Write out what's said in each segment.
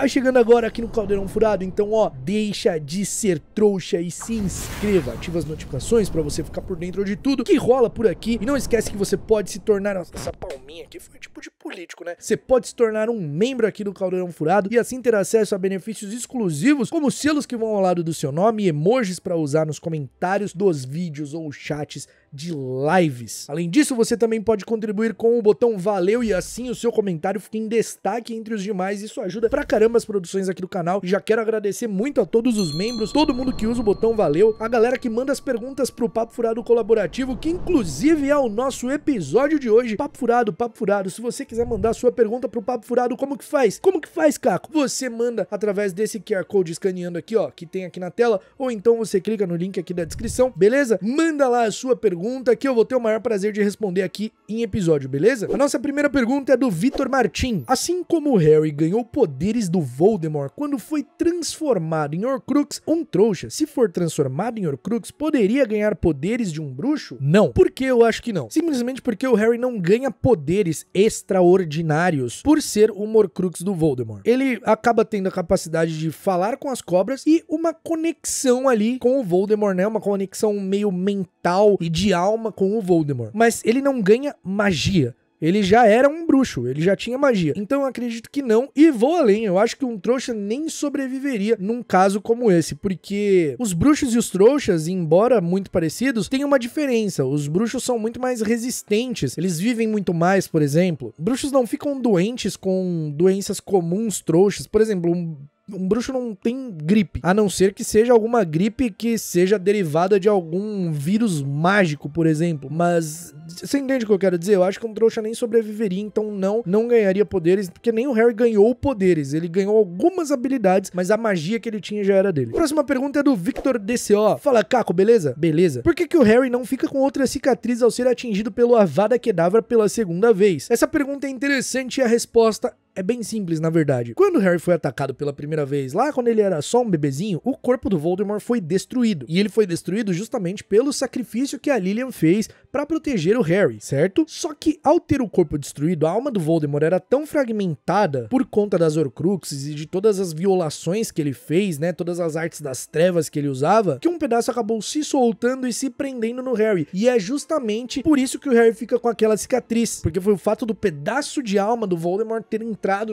tá chegando agora aqui no Caldeirão Furado, então ó, deixa de ser trouxa e se inscreva. Ativa as notificações para você ficar por dentro de tudo que rola por aqui. E não esquece que você pode se tornar... Nossa, essa palminha aqui foi tipo de político, né? Você pode se tornar um membro aqui do Caldeirão Furado e assim ter acesso a benefícios exclusivos, como selos que vão ao lado do seu nome e emojis para usar nos comentários dos vídeos ou chats de lives. Além disso, você também pode contribuir com o botão valeu e assim o seu comentário fica em destaque entre os demais. Isso ajuda pra caramba as produções aqui do canal. Já quero agradecer muito a todos os membros, todo mundo que usa o botão valeu, a galera que manda as perguntas pro Papo Furado Colaborativo, que inclusive é o nosso episódio de hoje. Papo Furado, Papo Furado, se você quiser mandar sua pergunta pro Papo Furado, como que faz? Como que faz, Caco? Você manda através desse QR Code escaneando aqui, ó, que tem aqui na tela, ou então você clica no link aqui da descrição, beleza? Manda lá a sua pergunta pergunta que eu vou ter o maior prazer de responder aqui em episódio, beleza? A nossa primeira pergunta é do Vitor Martin. Assim como Harry ganhou poderes do Voldemort quando foi transformado em Horcrux, um trouxa, se for transformado em Horcrux, poderia ganhar poderes de um bruxo? Não. Por que eu acho que não? Simplesmente porque o Harry não ganha poderes extraordinários por ser um Horcrux do Voldemort. Ele acaba tendo a capacidade de falar com as cobras e uma conexão ali com o Voldemort, né? Uma conexão meio mental e de alma com o Voldemort. Mas ele não ganha magia. Ele já era um bruxo, ele já tinha magia. Então eu acredito que não. E vou além, eu acho que um trouxa nem sobreviveria num caso como esse, porque os bruxos e os trouxas, embora muito parecidos, têm uma diferença. Os bruxos são muito mais resistentes, eles vivem muito mais, por exemplo. Bruxos não ficam doentes com doenças comuns trouxas. Por exemplo, um um bruxo não tem gripe, a não ser que seja alguma gripe que seja derivada de algum vírus mágico, por exemplo. Mas você entende o que eu quero dizer? Eu acho que um trouxa nem sobreviveria, então não, não ganharia poderes, porque nem o Harry ganhou poderes. Ele ganhou algumas habilidades, mas a magia que ele tinha já era dele. Próxima pergunta é do Victor DCO. Fala, Caco, beleza? Beleza. Por que, que o Harry não fica com outra cicatriz ao ser atingido pelo Avada Kedavra pela segunda vez? Essa pergunta é interessante e a resposta é bem simples, na verdade. Quando Harry foi atacado pela primeira vez, lá quando ele era só um bebezinho, o corpo do Voldemort foi destruído. E ele foi destruído justamente pelo sacrifício que a Lillian fez para proteger o Harry, certo? Só que ao ter o corpo destruído, a alma do Voldemort era tão fragmentada por conta das Horcruxes e de todas as violações que ele fez, né, todas as artes das trevas que ele usava, que um pedaço acabou se soltando e se prendendo no Harry. E é justamente por isso que o Harry fica com aquela cicatriz, porque foi o fato do pedaço de alma do Voldemort ter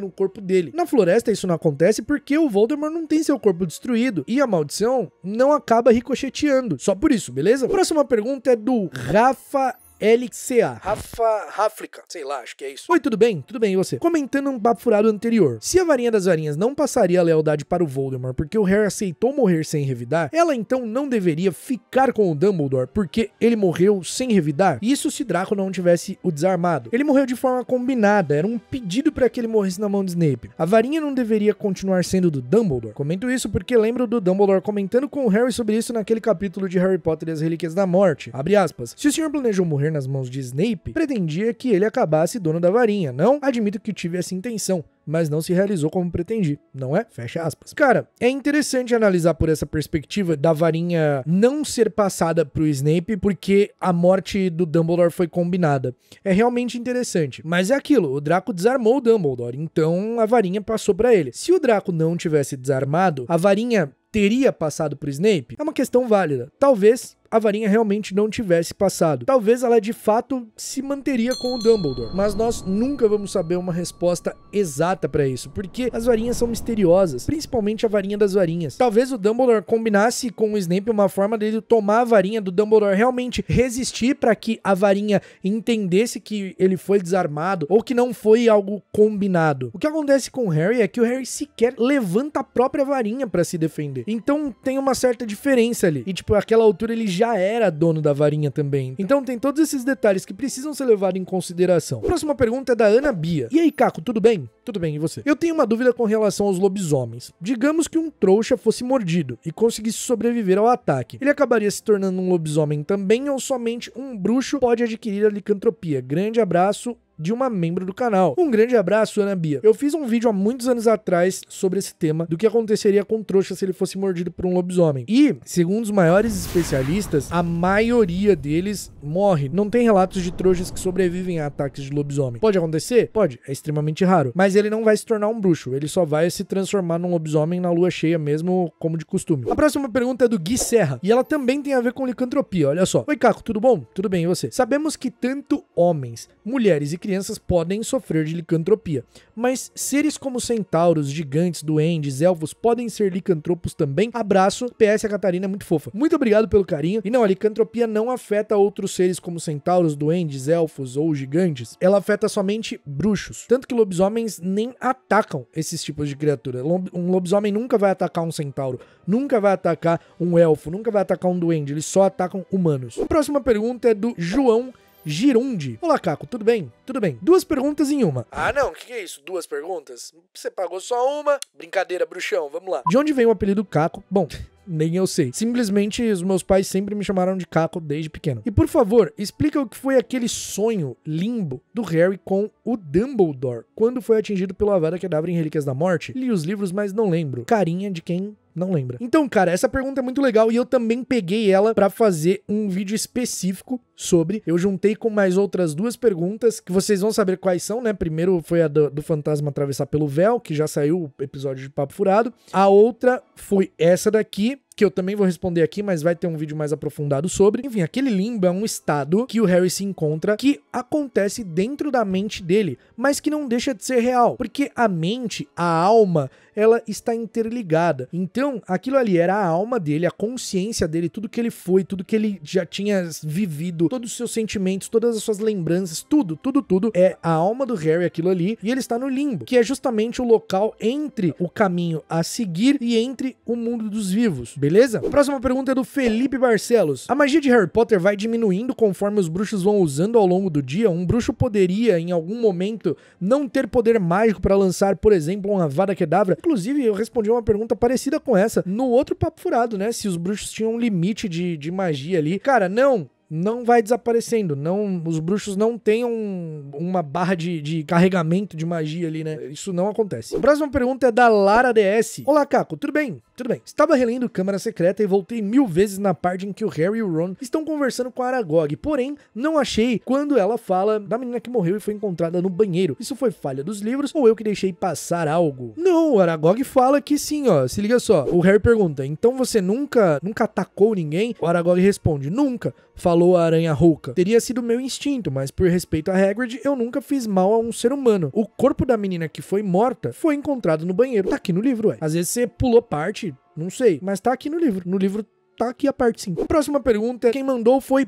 no corpo dele. Na floresta isso não acontece porque o Voldemort não tem seu corpo destruído e a maldição não acaba ricocheteando. Só por isso, beleza? A próxima pergunta é do Rafa LCA. Rafa, Ráfrica, sei lá, acho que é isso. Oi, tudo bem? Tudo bem, e você? Comentando um papo furado anterior. Se a varinha das varinhas não passaria a lealdade para o Voldemort porque o Harry aceitou morrer sem revidar, ela então não deveria ficar com o Dumbledore porque ele morreu sem revidar? Isso se Draco não tivesse o desarmado. Ele morreu de forma combinada, era um pedido para que ele morresse na mão de Snape. A varinha não deveria continuar sendo do Dumbledore? Comento isso porque lembro do Dumbledore comentando com o Harry sobre isso naquele capítulo de Harry Potter e as Relíquias da Morte. Abre aspas. Se o senhor planejou morrer, morrer nas mãos de Snape, pretendia que ele acabasse dono da varinha. Não admito que tive essa intenção, mas não se realizou como pretendi, não é? Fecha aspas. Cara, é interessante analisar por essa perspectiva da varinha não ser passada pro Snape porque a morte do Dumbledore foi combinada. É realmente interessante, mas é aquilo, o Draco desarmou o Dumbledore, então a varinha passou para ele. Se o Draco não tivesse desarmado, a varinha teria passado pro Snape? É uma questão válida. Talvez a varinha realmente não tivesse passado. Talvez ela de fato se manteria com o Dumbledore, mas nós nunca vamos saber uma resposta exata para isso, porque as varinhas são misteriosas, principalmente a varinha das varinhas. Talvez o Dumbledore combinasse com o Snape uma forma dele tomar a varinha do Dumbledore, realmente resistir para que a varinha entendesse que ele foi desarmado ou que não foi algo combinado. O que acontece com o Harry é que o Harry sequer levanta a própria varinha para se defender. Então tem uma certa diferença ali. E tipo, àquela altura ele já era dono da varinha também. Então tem todos esses detalhes que precisam ser levados em consideração. A próxima pergunta é da Ana Bia. E aí, Caco, tudo bem? Tudo bem, e você? Eu tenho uma dúvida com relação aos lobisomens. Digamos que um trouxa fosse mordido e conseguisse sobreviver ao ataque. Ele acabaria se tornando um lobisomem também ou somente um bruxo pode adquirir a licantropia? Grande abraço, de uma membro do canal. Um grande abraço, Ana Bia. Eu fiz um vídeo há muitos anos atrás sobre esse tema do que aconteceria com o trouxa se ele fosse mordido por um lobisomem. E, segundo os maiores especialistas, a maioria deles morre. Não tem relatos de trouxas que sobrevivem a ataques de lobisomem. Pode acontecer? Pode, é extremamente raro. Mas ele não vai se tornar um bruxo, ele só vai se transformar num lobisomem na lua cheia mesmo, como de costume. A próxima pergunta é do Gui Serra, e ela também tem a ver com licantropia, olha só. Oi, Caco, tudo bom? Tudo bem, e você? Sabemos que tanto homens, mulheres e crianças podem sofrer de licantropia. Mas seres como centauros, gigantes, duendes, elfos podem ser licantropos também? Abraço, PS a Catarina é muito fofa. Muito obrigado pelo carinho. E não, a licantropia não afeta outros seres como centauros, duendes, elfos ou gigantes. Ela afeta somente bruxos. Tanto que lobisomens nem atacam esses tipos de criatura. Um lobisomem nunca vai atacar um centauro, nunca vai atacar um elfo, nunca vai atacar um duende. Eles só atacam humanos. A próxima pergunta é do João Girundi. Olá, Caco, tudo bem? Tudo bem. Duas perguntas em uma. Ah, não, o que, que, é isso? Duas perguntas? Você pagou só uma? Brincadeira, bruxão, vamos lá. De onde vem o apelido Caco? Bom. Nem eu sei. Simplesmente os meus pais sempre me chamaram de Caco desde pequeno. E por favor, explica o que foi aquele sonho limbo do Harry com o Dumbledore, quando foi atingido pelo Avada Kedavra em Relíquias da Morte? Li os livros, mas não lembro. Carinha de quem não lembra. Então, cara, essa pergunta é muito legal e eu também peguei ela para fazer um vídeo específico sobre. Eu juntei com mais outras duas perguntas que vocês vão saber quais são, né? Primeiro foi a do, do fantasma atravessar pelo véu, que já saiu o episódio de Papo Furado. A outra foi essa daqui, que eu também vou responder aqui, mas vai ter um vídeo mais aprofundado sobre. Enfim, aquele limbo é um estado que o Harry se encontra que acontece dentro da mente dele, mas que não deixa de ser real, porque a mente, a alma, ela está interligada. Então, aquilo ali era a alma dele, a consciência dele, tudo que ele foi, tudo que ele já tinha vivido, todos os seus sentimentos, todas as suas lembranças, tudo, tudo, tudo é a alma do Harry aquilo ali, e ele está no limbo, que é justamente o local entre o caminho a seguir e entre o mundo dos vivos. Beleza? beleza? Próxima pergunta é do Felipe Barcelos. A magia de Harry Potter vai diminuindo conforme os bruxos vão usando ao longo do dia? Um bruxo poderia, em algum momento, não ter poder mágico para lançar, por exemplo, uma vada quedavra? Inclusive, eu respondi uma pergunta parecida com essa no outro papo furado, né? Se os bruxos tinham um limite de, de magia ali. Cara, não, não vai desaparecendo. Não, os bruxos não têm um, uma barra de, de, carregamento de magia ali, né? Isso não acontece. A próxima pergunta é da Lara DS. Olá, Caco, tudo bem? Tudo bem. Estava relendo Câmara Secreta e voltei mil vezes na parte em que o Harry e o Ron estão conversando com a Aragog, porém, não achei quando ela fala da menina que morreu e foi encontrada no banheiro. Isso foi falha dos livros ou eu que deixei passar algo? Não, o Aragog fala que sim, ó. Se liga só. O Harry pergunta, então você nunca, nunca atacou ninguém? O Aragog responde, nunca falou a aranha rouca. Teria sido meu instinto, mas por respeito a Hagrid, eu nunca fiz mal a um ser humano. O corpo da menina que foi morta foi encontrado no banheiro. Tá aqui no livro, é. Às vezes você pulou parte, não sei, mas tá aqui no livro. No livro tá aqui a parte sim. Próxima pergunta, quem mandou foi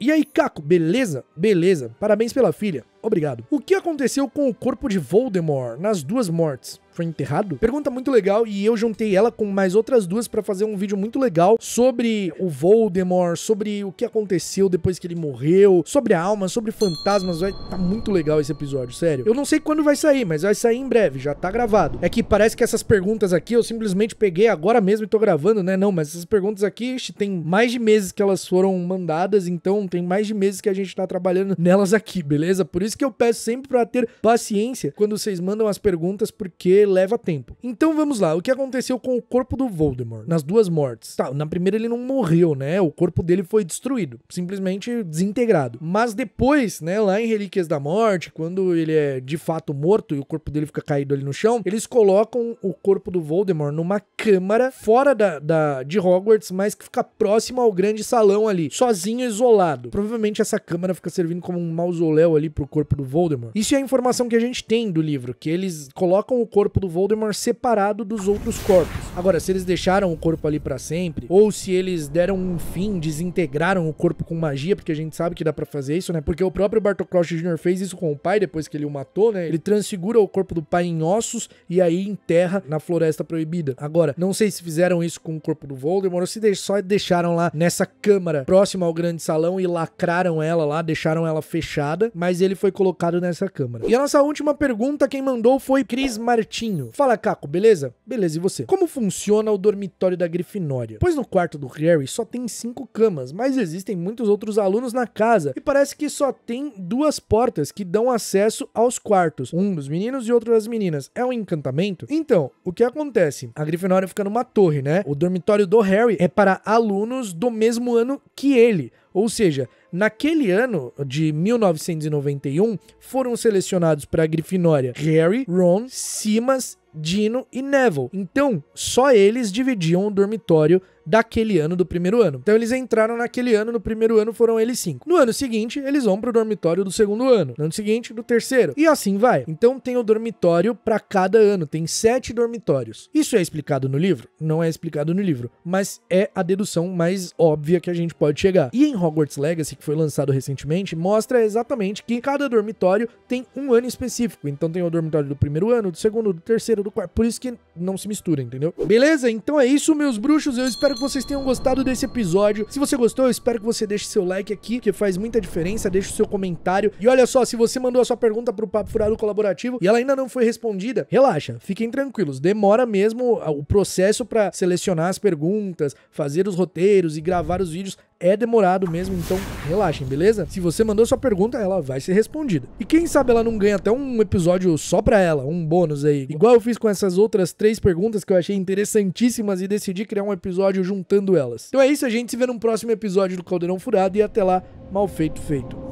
e aí, Caco, beleza? Beleza. Parabéns pela filha. Obrigado. O que aconteceu com o corpo de Voldemort nas duas mortes? Foi enterrado? Pergunta muito legal e eu juntei ela com mais outras duas para fazer um vídeo muito legal sobre o Voldemort, sobre o que aconteceu depois que ele morreu, sobre a alma, sobre fantasmas. Vai... Tá muito legal esse episódio, sério. Eu não sei quando vai sair, mas vai sair em breve, já tá gravado. É que parece que essas perguntas aqui eu simplesmente peguei agora mesmo e tô gravando, né? Não, mas essas perguntas aqui, tem mais de meses que elas foram mandadas então tem mais de meses que a gente tá trabalhando nelas aqui, beleza? Por isso que eu peço sempre para ter paciência quando vocês mandam as perguntas, porque leva tempo. Então vamos lá, o que aconteceu com o corpo do Voldemort nas duas mortes? Tá, na primeira ele não morreu, né? O corpo dele foi destruído, simplesmente desintegrado. Mas depois, né, lá em Relíquias da Morte, quando ele é de fato morto e o corpo dele fica caído ali no chão, eles colocam o corpo do Voldemort numa câmara fora da, da de Hogwarts, mas que fica próximo ao grande salão ali, sozinho isolado. Provavelmente essa câmara fica servindo como um mausoléu ali pro corpo do Voldemort. Isso é a informação que a gente tem do livro, que eles colocam o corpo do Voldemort separado dos outros corpos. Agora, se eles deixaram o corpo ali para sempre, ou se eles deram um fim, desintegraram o corpo com magia, porque a gente sabe que dá para fazer isso, né? Porque o próprio Bartok Jr. fez isso com o pai depois que ele o matou, né? Ele transfigura o corpo do pai em ossos e aí enterra na floresta proibida. Agora, não sei se fizeram isso com o corpo do Voldemort ou se só deixaram lá nessa câmara próxima ao grande grande salão e lacraram ela lá, deixaram ela fechada, mas ele foi colocado nessa câmara. E a nossa última pergunta, quem mandou foi Cris Martinho. Fala, Caco, beleza? Beleza, e você? Como funciona o dormitório da Grifinória? Pois no quarto do Harry só tem cinco camas, mas existem muitos outros alunos na casa e parece que só tem duas portas que dão acesso aos quartos, um dos meninos e outro das meninas. É um encantamento? Então, o que acontece? A Grifinória fica numa torre, né? O dormitório do Harry é para alunos do mesmo ano que ele. Ou seja, Naquele ano de 1991, foram selecionados para a Grifinória Harry, Ron, Simas, Dino e Neville. Então, só eles dividiam o dormitório daquele ano do primeiro ano. Então eles entraram naquele ano, no primeiro ano foram eles cinco. No ano seguinte, eles vão pro dormitório do segundo ano. No ano seguinte, do terceiro. E assim vai. Então tem o dormitório para cada ano, tem sete dormitórios. Isso é explicado no livro? Não é explicado no livro, mas é a dedução mais óbvia que a gente pode chegar. E em Hogwarts Legacy, que foi lançado recentemente, mostra exatamente que cada dormitório tem um ano específico. Então tem o dormitório do primeiro ano, do segundo, do terceiro, do quarto. Por isso que não se mistura, entendeu? Beleza? Então é isso, meus bruxos. Eu espero que vocês tenham gostado desse episódio. Se você gostou, eu espero que você deixe seu like aqui, que faz muita diferença. Deixe o seu comentário. E olha só, se você mandou a sua pergunta pro Papo Furado Colaborativo e ela ainda não foi respondida, relaxa, fiquem tranquilos. Demora mesmo o processo para selecionar as perguntas, fazer os roteiros e gravar os vídeos é demorado mesmo, então Relaxem, beleza? Se você mandou sua pergunta, ela vai ser respondida. E quem sabe ela não ganha até um episódio só pra ela, um bônus aí. Igual eu fiz com essas outras três perguntas que eu achei interessantíssimas e decidi criar um episódio juntando elas. Então é isso, a gente se vê no próximo episódio do Caldeirão Furado e até lá, mal feito feito.